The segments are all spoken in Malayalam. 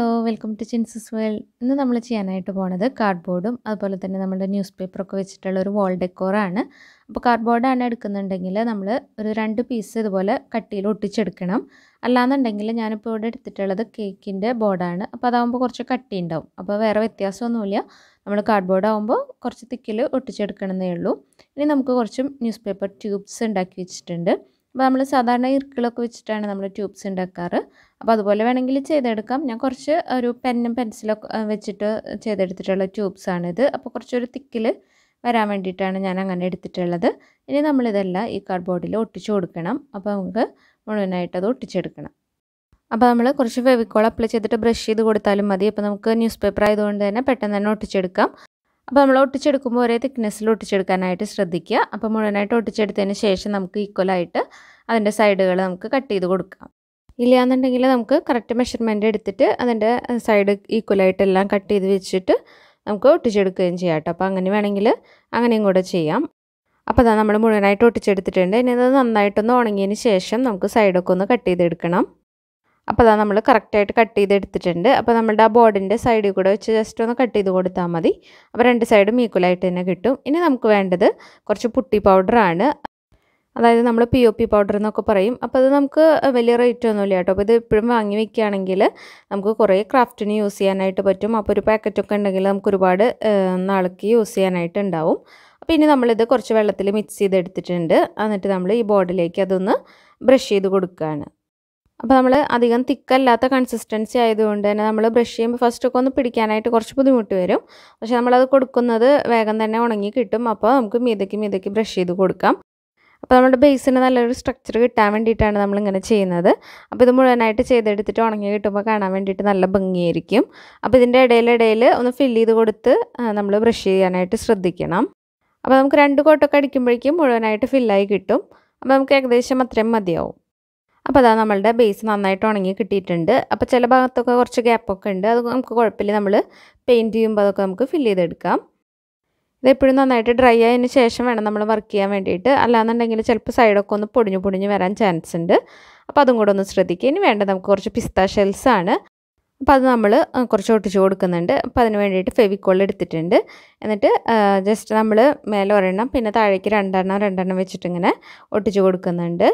ഹലോ വെൽക്കം ടു ചിൻസസ് വേൾഡ് ഇന്ന് നമ്മൾ ചെയ്യാനായിട്ട് പോണത് കാർഡ്ബോർഡും അതുപോലെ തന്നെ നമ്മുടെ ന്യൂസ് പേപ്പറൊക്കെ വെച്ചിട്ടുള്ള ഒരു വാൾ ഡെക്കോറാണ് അപ്പോൾ കാർഡ്ബോർഡാണ് എടുക്കുന്നുണ്ടെങ്കിൽ നമ്മൾ ഒരു രണ്ട് പീസ് ഇതുപോലെ കട്ടിയിൽ ഒട്ടിച്ചെടുക്കണം അല്ലാന്നുണ്ടെങ്കിൽ ഞാനിപ്പോൾ ഇവിടെ എടുത്തിട്ടുള്ളത് കേക്കിൻ്റെ ബോർഡാണ് അപ്പോൾ അതാകുമ്പോൾ കുറച്ച് കട്ടി ഉണ്ടാവും അപ്പോൾ വേറെ വ്യത്യാസമൊന്നുമില്ല നമ്മൾ കാർഡ്ബോർഡ് ആകുമ്പോൾ കുറച്ച് തിക്കിൽ ഒട്ടിച്ചെടുക്കണമെന്നേ ഉള്ളൂ ഇനി നമുക്ക് കുറച്ച് ന്യൂസ് പേപ്പർ ട്യൂബ്സ് ഉണ്ടാക്കി വെച്ചിട്ടുണ്ട് അപ്പോൾ നമ്മൾ സാധാരണ ഇർക്കിളൊക്കെ വെച്ചിട്ടാണ് നമ്മൾ ട്യൂബ്സ് ഉണ്ടാക്കാറ് അപ്പോൾ അതുപോലെ വേണമെങ്കിൽ ചെയ്തെടുക്കാം ഞാൻ കുറച്ച് ഒരു പെന്നും പെൻസിലൊക്കെ വെച്ചിട്ട് ചെയ്തെടുത്തിട്ടുള്ള ട്യൂബ്സാണിത് അപ്പോൾ കുറച്ചൊരു തിക്കിൽ വരാൻ വേണ്ടിയിട്ടാണ് ഞാൻ അങ്ങനെ എടുത്തിട്ടുള്ളത് ഇനി നമ്മളിതെല്ലാം ഈ കാർഡ്ബോർഡിൽ ഒട്ടിച്ചു കൊടുക്കണം അപ്പോൾ നമുക്ക് മുഴുവനായിട്ട് അത് ഒട്ടിച്ചെടുക്കണം അപ്പോൾ നമ്മൾ കുറച്ച് ഫെവിക്കോൾ അപ്ലൈ ചെയ്തിട്ട് ബ്രഷ് ചെയ്ത് കൊടുത്താലും മതി അപ്പോൾ നമുക്ക് ന്യൂസ് പേപ്പർ ആയതുകൊണ്ട് തന്നെ പെട്ടെന്ന് തന്നെ ഒട്ടിച്ചെടുക്കാം അപ്പോൾ നമ്മൾ ഒട്ടിച്ചെടുക്കുമ്പോൾ ഒരേ തിക്നെസ്സിൽ ഒട്ടിച്ചെടുക്കാനായിട്ട് ശ്രദ്ധിക്കുക അപ്പോൾ മുഴുവനായിട്ട് ഒട്ടിച്ചെടുത്തതിന് ശേഷം നമുക്ക് ഈക്വലായിട്ട് അതിൻ്റെ സൈഡുകൾ നമുക്ക് കട്ട് ചെയ്ത് കൊടുക്കാം ഇല്ലയെന്നുണ്ടെങ്കിൽ നമുക്ക് കറക്റ്റ് മെഷർമെൻ്റ് എടുത്തിട്ട് അതിൻ്റെ സൈഡ് ഈക്വലായിട്ട് എല്ലാം കട്ട് ചെയ്ത് വെച്ചിട്ട് നമുക്ക് ഒട്ടിച്ചെടുക്കുകയും ചെയ്യാം കേട്ടോ അപ്പോൾ അങ്ങനെ വേണമെങ്കിൽ അങ്ങനെയും കൂടെ ചെയ്യാം അപ്പോൾ അതാ നമ്മൾ മുഴുവനായിട്ട് ഒട്ടിച്ചെടുത്തിട്ടുണ്ട് ഇനി അത് നന്നായിട്ടൊന്ന് ഉണങ്ങിയതിന് ശേഷം നമുക്ക് സൈഡൊക്കെ ഒന്ന് കട്ട് ചെയ്തെടുക്കണം അപ്പോൾ അതാ നമ്മൾ കറക്റ്റായിട്ട് കട്ട് ചെയ്ത് എടുത്തിട്ടുണ്ട് അപ്പോൾ നമ്മളുടെ ആ ബോർഡിൻ്റെ സൈഡിൽ കൂടെ വെച്ച് ജസ്റ്റ് ഒന്ന് കട്ട് ചെയ്ത് കൊടുത്താൽ മതി അപ്പോൾ രണ്ട് സൈഡും ഈക്വലായിട്ട് തന്നെ കിട്ടും ഇനി നമുക്ക് വേണ്ടത് കുറച്ച് പുട്ടി പൗഡറാണ് അതായത് നമ്മൾ പി ഒ പി പൗഡർ എന്നൊക്കെ പറയും അപ്പോൾ അത് നമുക്ക് വലിയ റേറ്റ് ഒന്നുമില്ല കേട്ടോ അപ്പോൾ ഇത് ഇപ്പോഴും വാങ്ങി വെക്കുകയാണെങ്കിൽ നമുക്ക് കുറേ ക്രാഫ്റ്റിന് യൂസ് ചെയ്യാനായിട്ട് പറ്റും അപ്പോൾ ഒരു പാക്കറ്റൊക്കെ ഉണ്ടെങ്കിൽ നമുക്ക് ഒരുപാട് നാളേക്ക് യൂസ് ചെയ്യാനായിട്ട് ഉണ്ടാവും അപ്പോൾ ഇനി നമ്മളിത് കുറച്ച് വെള്ളത്തിൽ മിക്സ് ചെയ്തെടുത്തിട്ടുണ്ട് എന്നിട്ട് നമ്മൾ ഈ ബോർഡിലേക്ക് അതൊന്ന് ബ്രഷ് ചെയ്ത് കൊടുക്കുകയാണ് അപ്പോൾ നമ്മൾ അധികം തിക്കല്ലാത്ത കൺസിസ്റ്റൻസി ആയതുകൊണ്ട് തന്നെ നമ്മൾ ബ്രഷ് ചെയ്യുമ്പോൾ ഫസ്റ്റ് ഒക്കെ ഒന്ന് പിടിക്കാനായിട്ട് കുറച്ച് ബുദ്ധിമുട്ട് വരും പക്ഷേ നമ്മളത് കൊടുക്കുന്നത് വേഗം തന്നെ ഉണങ്ങി കിട്ടും അപ്പോൾ നമുക്ക് മീതയ്ക്ക് മീതയ്ക്ക് ബ്രഷ് ചെയ്ത് കൊടുക്കാം അപ്പോൾ നമ്മുടെ ബേസിന് നല്ലൊരു സ്ട്രക്ചർ കിട്ടാൻ വേണ്ടിയിട്ടാണ് നമ്മളിങ്ങനെ ചെയ്യുന്നത് അപ്പോൾ ഇത് മുഴുവനായിട്ട് ചെയ്തെടുത്തിട്ട് ഉണങ്ങി കിട്ടുമ്പോൾ കാണാൻ വേണ്ടിയിട്ട് നല്ല ഭംഗിയായിരിക്കും അപ്പോൾ ഇതിൻ്റെ ഇടയിലിടയിൽ ഒന്ന് ഫില്ല് ചെയ്ത് കൊടുത്ത് നമ്മൾ ബ്രഷ് ചെയ്യാനായിട്ട് ശ്രദ്ധിക്കണം അപ്പോൾ നമുക്ക് രണ്ട് കോട്ടൊക്കെ അടിക്കുമ്പോഴേക്കും മുഴുവനായിട്ട് ഫില്ലായി കിട്ടും അപ്പോൾ നമുക്ക് ഏകദേശം അത്രയും മതിയാവും അപ്പോൾ അതാ നമ്മളുടെ ബേസ് നന്നായിട്ട് ഉണങ്ങി കിട്ടിയിട്ടുണ്ട് അപ്പോൾ ചില ഭാഗത്തൊക്കെ കുറച്ച് ഗ്യാപ്പൊക്കെ ഉണ്ട് അത് നമുക്ക് കുഴപ്പമില്ല നമ്മൾ പെയിൻറ്റ് ചെയ്യുമ്പോൾ അതൊക്കെ നമുക്ക് ഫില്ല് ചെയ്തെടുക്കാം ഇതെപ്പോഴും നന്നായിട്ട് ഡ്രൈ ആയതിന് ശേഷം വേണം നമ്മൾ വർക്ക് ചെയ്യാൻ വേണ്ടിയിട്ട് അല്ലാന്നുണ്ടെങ്കിൽ ചിലപ്പോൾ സൈഡൊക്കെ ഒന്ന് പൊടിഞ്ഞു പൊടിഞ്ഞ് വരാൻ ചാൻസ് ഉണ്ട് അപ്പോൾ അതും കൂടെ ഒന്ന് ശ്രദ്ധിക്കുക ഇനി വേണ്ട നമുക്ക് കുറച്ച് പിസ്ത ഷെൽസ് ആണ് അപ്പോൾ അത് നമ്മൾ കുറച്ച് ഒട്ടിച്ച് കൊടുക്കുന്നുണ്ട് അപ്പോൾ അതിന് വേണ്ടിയിട്ട് ഫെവിക്കോൾ എടുത്തിട്ടുണ്ട് എന്നിട്ട് ജസ്റ്റ് നമ്മൾ മേലെ ഒരെണ്ണം പിന്നെ താഴേക്ക് രണ്ടെണ്ണം രണ്ടെണ്ണം വെച്ചിട്ടിങ്ങനെ ഒട്ടിച്ച് കൊടുക്കുന്നുണ്ട്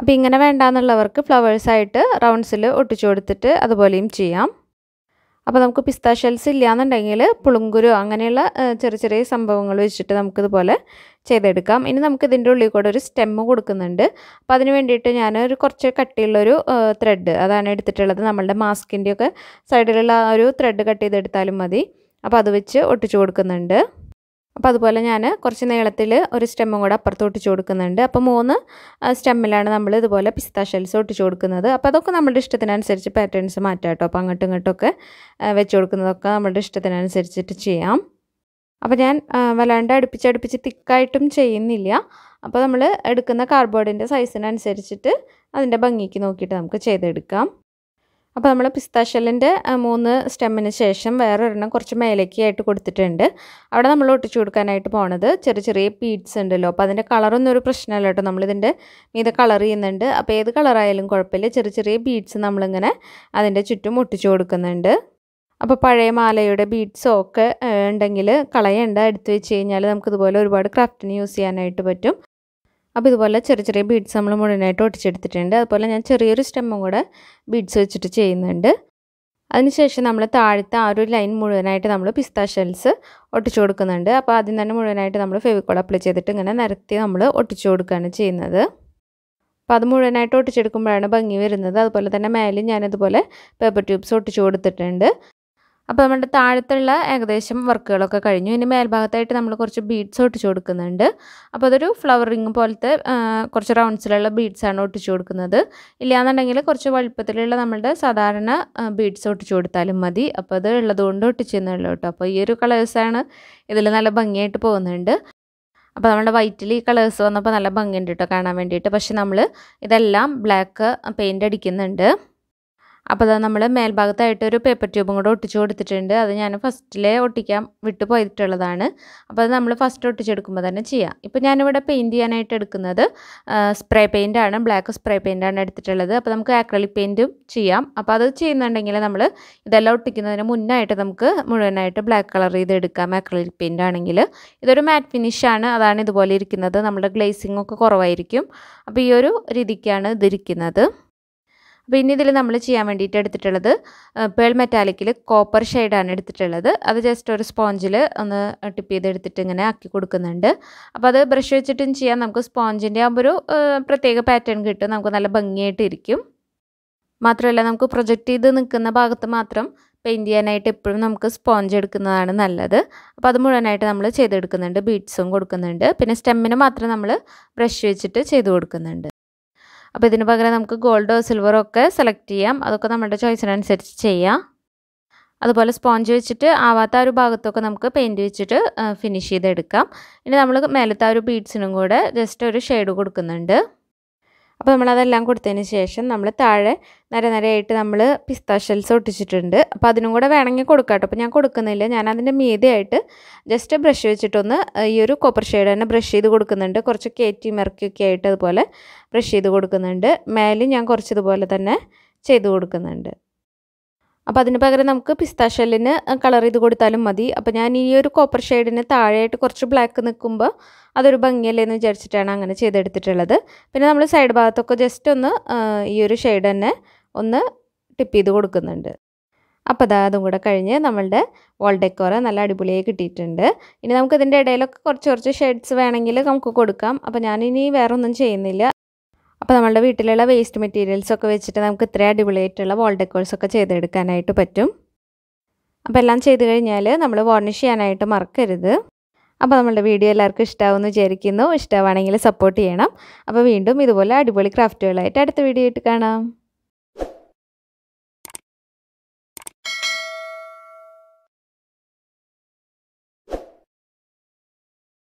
അപ്പോൾ ഇങ്ങനെ വേണ്ടാന്നുള്ളവർക്ക് ഫ്ലവേഴ്സായിട്ട് റൗണ്ട്സിൽ ഒട്ടിച്ചു കൊടുത്തിട്ട് അതുപോലെയും ചെയ്യാം അപ്പോൾ നമുക്ക് പിസ്ത ഷെൽസ് ഇല്ലയെന്നുണ്ടെങ്കിൽ പുളുങ്കുരു അങ്ങനെയുള്ള ചെറിയ ചെറിയ സംഭവങ്ങൾ വെച്ചിട്ട് നമുക്കിതുപോലെ ചെയ്തെടുക്കാം ഇനി നമുക്ക് ഇതിൻ്റെ ഉള്ളിൽ കൂടെ ഒരു സ്റ്റെമ്മ് കൊടുക്കുന്നുണ്ട് അപ്പോൾ അതിന് വേണ്ടിയിട്ട് ഞാൻ ഒരു കുറച്ച് കട്ടിയുള്ളൊരു ത്രെഡ് അതാണ് എടുത്തിട്ടുള്ളത് നമ്മളുടെ മാസ്കിൻ്റെയൊക്കെ സൈഡിലുള്ള ആ ഒരു ത്രെഡ് കട്ട് ചെയ്തെടുത്താലും മതി അപ്പോൾ അത് വെച്ച് ഒട്ടിച്ചു കൊടുക്കുന്നുണ്ട് അപ്പോൾ അതുപോലെ ഞാൻ കുറച്ച് നീളത്തിൽ ഒരു സ്റ്റെമ്മും കൂടെ അപ്പുറത്ത് ഒട്ടിച്ചു കൊടുക്കുന്നുണ്ട് അപ്പോൾ മൂന്ന് സ്റ്റെമ്മിലാണ് നമ്മൾ ഇതുപോലെ പിസ്ത ഷെൽസ് ഒട്ടിച്ചു കൊടുക്കുന്നത് അപ്പോൾ അതൊക്കെ നമ്മുടെ ഇഷ്ടത്തിനനുസരിച്ച് പാറ്റേൺസ് മാറ്റാം കേട്ടോ അപ്പോൾ അങ്ങോട്ടും ഇങ്ങോട്ടൊക്കെ വെച്ച് കൊടുക്കുന്നതൊക്കെ നമ്മുടെ ഇഷ്ടത്തിനനുസരിച്ചിട്ട് ചെയ്യാം അപ്പോൾ ഞാൻ വല്ലാണ്ട് അടുപ്പിച്ചടുപ്പിച്ച് തിക്കായിട്ടും ചെയ്യുന്നില്ല അപ്പോൾ നമ്മൾ എടുക്കുന്ന കാർഡ്ബോർഡിൻ്റെ സൈസിനനുസരിച്ചിട്ട് അതിൻ്റെ ഭംഗിക്ക് നോക്കിയിട്ട് നമുക്ക് ചെയ്തെടുക്കാം അപ്പോൾ നമ്മൾ പിസ്താശലിൻ്റെ മൂന്ന് സ്റ്റെമ്മിന് ശേഷം വേറൊരെണ്ണം കുറച്ച് മേലേക്കായിട്ട് കൊടുത്തിട്ടുണ്ട് അവിടെ നമ്മൾ ഒട്ടിച്ചു കൊടുക്കാനായിട്ട് പോണത് ചെറിയ ചെറിയ പീഡ്സ് ഉണ്ടല്ലോ അപ്പോൾ അതിൻ്റെ കളറൊന്നും ഒരു പ്രശ്നമല്ല കേട്ടോ നമ്മളിതിൻ്റെ മീതെ കളർ ചെയ്യുന്നുണ്ട് അപ്പോൾ ഏത് കളറായാലും കുഴപ്പമില്ല ചെറിയ ചെറിയ ബീഡ്സ് നമ്മളിങ്ങനെ അതിൻ്റെ ചുറ്റും ഒട്ടിച്ചു കൊടുക്കുന്നുണ്ട് അപ്പോൾ പഴയ മാലയുടെ ബീഡ്സോ ഒക്കെ ഉണ്ടെങ്കിൽ കളയണ്ട എടുത്ത് വെച്ച് കഴിഞ്ഞാൽ നമുക്കിതുപോലെ ഒരുപാട് ക്രാഫ്റ്റിന് യൂസ് ചെയ്യാനായിട്ട് പറ്റും അപ്പോൾ ഇതുപോലെ ചെറിയ ചെറിയ ബീഡ്സ് നമ്മൾ മുഴുവനായിട്ട് ഒട്ടിച്ചെടുത്തിട്ടുണ്ട് അതുപോലെ ഞാൻ ചെറിയൊരു സ്റ്റെമ്മും കൂടെ ബീഡ്സ് വെച്ചിട്ട് ചെയ്യുന്നുണ്ട് അതിനുശേഷം നമ്മൾ താഴത്തെ ആ ഒരു ലൈൻ മുഴുവനായിട്ട് നമ്മൾ പിസ്ത ഷെൽസ് ഒട്ടിച്ചു കൊടുക്കുന്നുണ്ട് അപ്പോൾ ആദ്യം തന്നെ മുഴുവനായിട്ട് നമ്മൾ ഫെവിക്കോൾ അപ്ലൈ ചെയ്തിട്ട് ഇങ്ങനെ നിരത്തി നമ്മൾ ഒട്ടിച്ചു കൊടുക്കുകയാണ് ചെയ്യുന്നത് അപ്പോൾ അത് മുഴുവനായിട്ട് ഒട്ടിച്ചെടുക്കുമ്പോഴാണ് ഭംഗി വരുന്നത് അതുപോലെ തന്നെ മേലിൽ ഞാനതുപോലെ പേപ്പർ ട്യൂബ്സ് ഒട്ടിച്ചു കൊടുത്തിട്ടുണ്ട് അപ്പോൾ നമ്മുടെ താഴത്തുള്ള ഏകദേശം വർക്കുകളൊക്കെ കഴിഞ്ഞു ഇനി മേൽഭാഗത്തായിട്ട് നമ്മൾ കുറച്ച് ബീഡ്സ് ഒട്ടിച്ചു കൊടുക്കുന്നുണ്ട് അപ്പോൾ അതൊരു ഫ്ലവറിങ് പോലത്തെ കുറച്ച് റൗണ്ട്സിലുള്ള ബീഡ്സാണ് ഒട്ടിച്ചു കൊടുക്കുന്നത് ഇല്ലയെന്നുണ്ടെങ്കിൽ കുറച്ച് വലുപ്പത്തിലുള്ള നമ്മളുടെ സാധാരണ ബീഡ്സ് ഒട്ടിച്ചു കൊടുത്താലും മതി അപ്പോൾ അത് ഉള്ളതുകൊണ്ട് ഒട്ടിച്ചെന്നുള്ളൂ കേട്ടോ അപ്പോൾ ഈ ഒരു കളേഴ്സാണ് ഇതിൽ നല്ല ഭംഗിയായിട്ട് പോകുന്നുണ്ട് അപ്പോൾ നമ്മുടെ വൈറ്റിൽ ഈ കളേഴ്സ് വന്നപ്പോൾ നല്ല ഭംഗിയുണ്ട് കേട്ടോ കാണാൻ വേണ്ടിയിട്ട് പക്ഷെ നമ്മൾ ഇതെല്ലാം ബ്ലാക്ക് പെയിൻ്റ് അടിക്കുന്നുണ്ട് അപ്പോൾ അത് നമ്മൾ മേൽഭാഗത്തായിട്ട് ഒരു പേപ്പർ ട്യൂബും കൂടെ ഒട്ടിച്ച് കൊടുത്തിട്ടുണ്ട് അത് ഞാൻ ഫസ്റ്റിലെ ഒട്ടിക്കാൻ വിട്ട് പോയിട്ടുള്ളതാണ് അപ്പോൾ അത് നമ്മൾ ഫസ്റ്റ് ഒട്ടിച്ചെടുക്കുമ്പോൾ തന്നെ ചെയ്യാം ഇപ്പോൾ ഞാനിവിടെ പെയിൻറ്റ് ചെയ്യാനായിട്ട് എടുക്കുന്നത് സ്പ്രേ പെയിൻ്റാണ് ബ്ലാക്ക് സ്പ്രേ പെയിൻ്റാണ് എടുത്തിട്ടുള്ളത് അപ്പോൾ നമുക്ക് ആക്രലിക് പെയിൻറ്റും ചെയ്യാം അപ്പോൾ അത് ചെയ്യുന്നുണ്ടെങ്കിൽ നമ്മൾ ഇതെല്ലാം ഒട്ടിക്കുന്നതിന് മുന്നായിട്ട് നമുക്ക് മുഴുവനായിട്ട് ബ്ലാക്ക് കളർ ചെയ്ത് എടുക്കാം ആക്രലിക് പെയിൻ്റ് ആണെങ്കിൽ ഇതൊരു മാറ്റ് ഫിനിഷാണ് അതാണ് ഇതുപോലെ ഇരിക്കുന്നത് നമ്മുടെ ഗ്ലേസിംഗ് ഒക്കെ കുറവായിരിക്കും അപ്പോൾ ഈ ഒരു രീതിക്കാണ് ഇതിരിക്കുന്നത് അപ്പോൾ ഇനി ഇതിൽ നമ്മൾ ചെയ്യാൻ വേണ്ടിയിട്ട് എടുത്തിട്ടുള്ളത് പേൾ മെറ്റാലിക്കിൽ കോപ്പർ ഷെയ്ഡാണ് എടുത്തിട്ടുള്ളത് അത് ജസ്റ്റ് ഒരു സ്പോഞ്ചിൽ ഒന്ന് ടിപ്പ് ചെയ്തെടുത്തിട്ട് ഇങ്ങനെ ആക്കി കൊടുക്കുന്നുണ്ട് അപ്പോൾ അത് ബ്രഷ് വെച്ചിട്ടും ചെയ്യാം നമുക്ക് സ്പോഞ്ചിൻ്റെ ആകുമ്പോൾ ഒരു പ്രത്യേക പാറ്റേൺ കിട്ടും നമുക്ക് നല്ല ഭംഗിയായിട്ടിരിക്കും മാത്രമല്ല നമുക്ക് പ്രൊജക്റ്റ് ചെയ്ത് നിൽക്കുന്ന ഭാഗത്ത് മാത്രം പെയിൻറ്റ് ചെയ്യാനായിട്ട് എപ്പോഴും നമുക്ക് സ്പോഞ്ച് എടുക്കുന്നതാണ് നല്ലത് അപ്പോൾ അത് മുഴുവനായിട്ട് നമ്മൾ ചെയ്തെടുക്കുന്നുണ്ട് ബീഡ്സും കൊടുക്കുന്നുണ്ട് പിന്നെ സ്റ്റെമ്മിന് മാത്രം നമ്മൾ ബ്രഷ് വെച്ചിട്ട് ചെയ്ത് കൊടുക്കുന്നുണ്ട് അപ്പോൾ ഇതിന് പകരം നമുക്ക് ഗോൾഡോ സിൽവറോ ഒക്കെ സെലക്ട് ചെയ്യാം അതൊക്കെ നമ്മുടെ ചോയ്സിനനുസരിച്ച് ചെയ്യാം അതുപോലെ സ്പോഞ്ച് വെച്ചിട്ട് ആവാത്ത ഒരു ഭാഗത്തൊക്കെ നമുക്ക് പെയിൻറ്റ് വെച്ചിട്ട് ഫിനിഷ് ചെയ്തെടുക്കാം ഇനി നമ്മൾ മേലത്തെ ആ ഒരു ബീഡ്സിനും കൂടെ ജസ്റ്റ് ഒരു ഷെയ്ഡ് കൊടുക്കുന്നുണ്ട് അപ്പോൾ നമ്മളതെല്ലാം കൊടുത്തതിന് ശേഷം നമ്മൾ താഴെ നര നരയായിട്ട് നമ്മൾ പിസ്ത ഷെൽസ് ഒട്ടിച്ചിട്ടുണ്ട് അപ്പോൾ അതിനും കൂടെ വേണമെങ്കിൽ കൊടുക്കാം കേട്ടോ അപ്പോൾ ഞാൻ കൊടുക്കുന്നില്ല ഞാൻ അതിൻ്റെ മീതെയായിട്ട് ജസ്റ്റ് ബ്രഷ് വെച്ചിട്ടൊന്ന് ഈ ഒരു കോപ്പർ ഷെയ്ഡ് തന്നെ ബ്രഷ് ചെയ്ത് കൊടുക്കുന്നുണ്ട് കുറച്ച് കയറ്റി മിറക്കിയൊക്കെ ആയിട്ട് അതുപോലെ ബ്രഷ് ചെയ്ത് കൊടുക്കുന്നുണ്ട് മേലും ഞാൻ കുറച്ചതുപോലെ തന്നെ ചെയ്ത് കൊടുക്കുന്നുണ്ട് അപ്പോൾ അതിന് പകരം നമുക്ക് പിസ്താഷെല്ലിന് കളർ ചെയ്ത് കൊടുത്താലും മതി അപ്പോൾ ഞാൻ ഈ ഒരു കോപ്പർ ഷെയ്ഡിന് താഴെയായിട്ട് കുറച്ച് ബ്ലാക്ക് നിൽക്കുമ്പോൾ അതൊരു ഭംഗിയല്ലേ എന്ന് വിചാരിച്ചിട്ടാണ് അങ്ങനെ ചെയ്തെടുത്തിട്ടുള്ളത് പിന്നെ നമ്മൾ സൈഡ് ഭാഗത്തൊക്കെ ജസ്റ്റ് ഒന്ന് ഈ ഒരു ഷെയ്ഡ് തന്നെ ഒന്ന് ടിപ്പ് ചെയ്ത് കൊടുക്കുന്നുണ്ട് അപ്പോൾ അതാ അതും കൂടെ കഴിഞ്ഞ് നമ്മളുടെ വോൾ ഡെക്കോർ നല്ല അടിപൊളിയായി കിട്ടിയിട്ടുണ്ട് ഇനി നമുക്ക് ഇടയിലൊക്കെ കുറച്ച് കുറച്ച് ഷെയ്ഡ്സ് വേണമെങ്കിൽ നമുക്ക് കൊടുക്കാം അപ്പോൾ ഞാനിനി വേറൊന്നും ഒന്നും ചെയ്യുന്നില്ല അപ്പോൾ നമ്മളുടെ വീട്ടിലുള്ള വേസ്റ്റ് മെറ്റീരിയൽസ് ഒക്കെ വെച്ചിട്ട് നമുക്ക് ഇത്ര അടിപൊളിയായിട്ടുള്ള വാൾ ഡെക്കോഴ്സ് ഒക്കെ ചെയ്തെടുക്കാനായിട്ട് പറ്റും അപ്പോൾ എല്ലാം ചെയ്ത് കഴിഞ്ഞാൽ നമ്മൾ വാർണിഷ് ചെയ്യാനായിട്ട് മറക്കരുത് അപ്പോൾ നമ്മളുടെ വീഡിയോ എല്ലാവർക്കും ഇഷ്ടമാവുമെന്ന് വിചാരിക്കുന്നു ഇഷ്ടമാണെങ്കിൽ സപ്പോർട്ട് ചെയ്യണം അപ്പോൾ വീണ്ടും ഇതുപോലെ അടിപൊളി ക്രാഫ്റ്റുകളായിട്ട് അടുത്ത വീഡിയോ ആയിട്ട് കാണാം